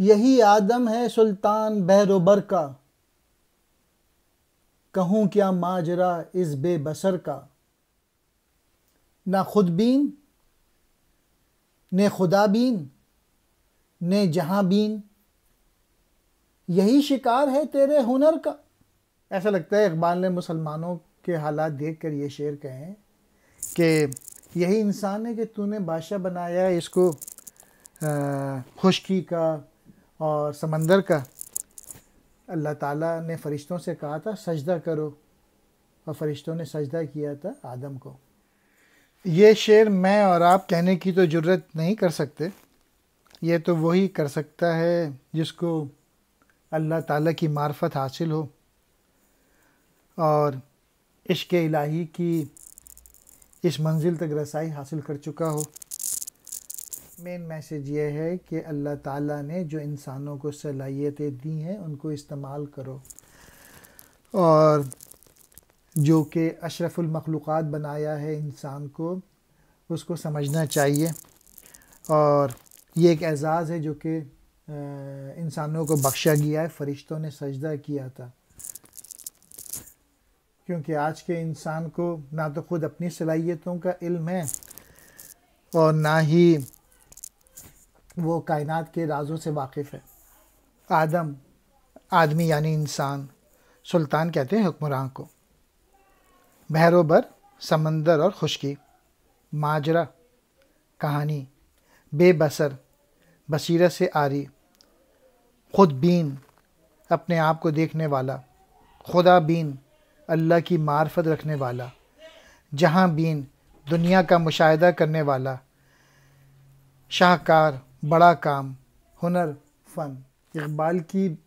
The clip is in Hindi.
यही आदम है सुल्तान बहरोबर का कहूँ क्या माजरा इस बेबसर का ना खुदबीन ने खुदाबीन ने जहाँबीन यही शिकार है तेरे हुनर का ऐसा लगता है इकबाल ने मुसलमानों के हालात देख कर ये शेर कहे कि यही इंसान है कि तूने बादशाह बनाया इसको खुशकी का और समंदर का अल्लाह ताला ने फ़रिश्तों से कहा था सजदा करो और फ़रिश्तों ने सजदा किया था आदम को ये शेर मैं और आप कहने की तो ज़रूरत नहीं कर सकते ये तो वही कर सकता है जिसको अल्लाह ताला की मार्फत हासिल हो और इश्क इलाही की इस मंजिल तक रसाई हासिल कर चुका हो मेन मैसेज ये है कि अल्लाह ताला ने जो इंसानों को सलाहियतें दी हैं उनको इस्तेमाल करो और जो कि अशरफुलमखलूक़ात बनाया है इंसान को उसको समझना चाहिए और ये एक एज़ाज़ है जो कि इंसानों को बख्शा गया है फ़रिश्तों ने सजदा किया था क्योंकि आज के इंसान को ना तो ख़ुद अपनी सलाहियतों का इल्म है और ना ही वो कायनात के राजों से वाकिफ़ है आदम आदमी यानी इंसान सुल्तान कहते हैं हुक्मरान को बहरोबर समंदर और खुशकी माजरा कहानी बेबसर बसीरत से आरी खुदबीन अपने आप को देखने वाला खुदा बीन अल्लाह की मार्फत रखने वाला जहाँ बीन दुनिया का मुशाह करने वाला शाहकार बड़ा काम हुनर फ़न इकबाल की